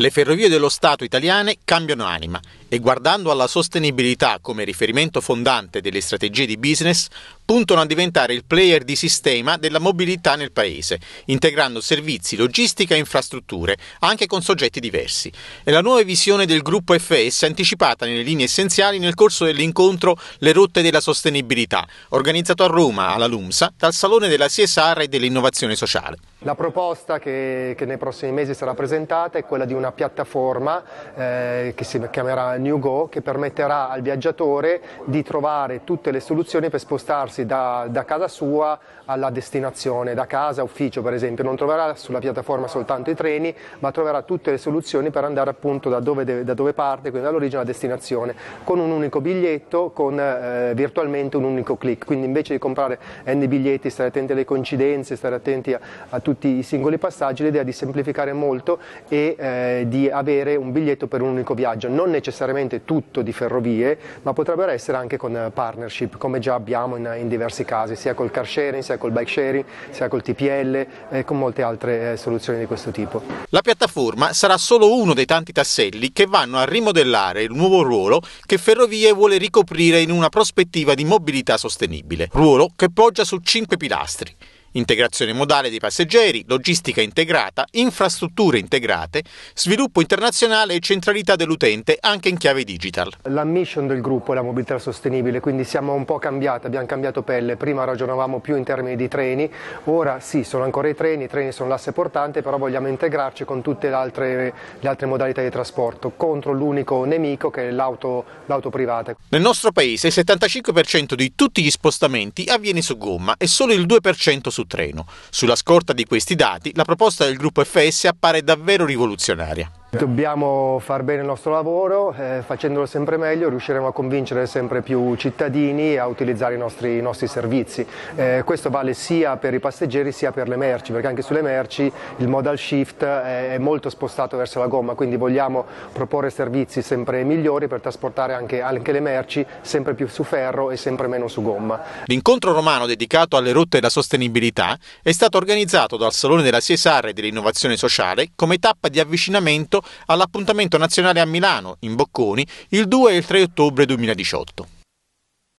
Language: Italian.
Le ferrovie dello Stato italiane cambiano anima e guardando alla sostenibilità come riferimento fondante delle strategie di business puntano a diventare il player di sistema della mobilità nel paese, integrando servizi, logistica e infrastrutture, anche con soggetti diversi. E la nuova visione del gruppo FS è anticipata nelle linee essenziali nel corso dell'incontro Le rotte della sostenibilità, organizzato a Roma, alla LUMSA, dal Salone della CSR e dell'innovazione sociale. La proposta che, che, nei prossimi mesi sarà presentata è quella di una piattaforma eh, che si chiamerà New Go che permetterà al viaggiatore di trovare tutte le soluzioni per spostarsi spostarsi da, da, casa sua alla destinazione, da casa, ufficio per esempio, non troverà sulla piattaforma soltanto i treni, ma troverà tutte le soluzioni per andare appunto da dove, deve, da dove parte, quindi dall'origine alla destinazione, con un unico biglietto, con eh, virtualmente un unico click. Quindi invece di comprare n biglietti, stare attenti alle coincidenze, stare attenti a, a tutti i singoli passaggi, l'idea è di semplificare molto e eh, di avere un biglietto per un unico viaggio, non necessariamente tutto di ferrovie, ma potrebbero essere anche con eh, partnership, come già abbiamo in, in in diversi casi, sia col car sharing, sia col bike sharing, sia col TPL e eh, con molte altre eh, soluzioni di questo tipo. La piattaforma sarà solo uno dei tanti tasselli che vanno a rimodellare il nuovo ruolo che Ferrovie vuole ricoprire in una prospettiva di mobilità sostenibile, ruolo che poggia su cinque pilastri integrazione modale dei passeggeri, logistica integrata, infrastrutture integrate, sviluppo internazionale e centralità dell'utente anche in chiave digital. La mission del gruppo è la mobilità sostenibile, quindi siamo un po' cambiati, abbiamo cambiato pelle, prima ragionavamo più in termini di treni, ora sì, sono ancora i treni, i treni sono l'asse portante, però vogliamo integrarci con tutte le altre, le altre modalità di trasporto contro l'unico nemico che è l'auto, l'auto privata. Nel nostro paese il 75% di tutti gli spostamenti avviene su gomma e solo il 2% su su treno. Sulla scorta di questi dati, la proposta del gruppo FS appare davvero rivoluzionaria. Dobbiamo far bene il nostro lavoro, eh, facendolo sempre meglio riusciremo a convincere sempre più cittadini a utilizzare i nostri, i nostri servizi. Eh, questo vale sia per i passeggeri sia per le merci, perché anche sulle merci il modal shift eh, è molto spostato verso la gomma, quindi vogliamo proporre servizi sempre migliori per trasportare anche, anche le merci sempre più su ferro e sempre meno su gomma. L'incontro romano dedicato alle rotte e alla sostenibilità è stato organizzato dal Salone della CSR e dell'Innovazione Sociale come tappa di avvicinamento all'appuntamento nazionale a Milano, in Bocconi, il 2 e il 3 ottobre 2018.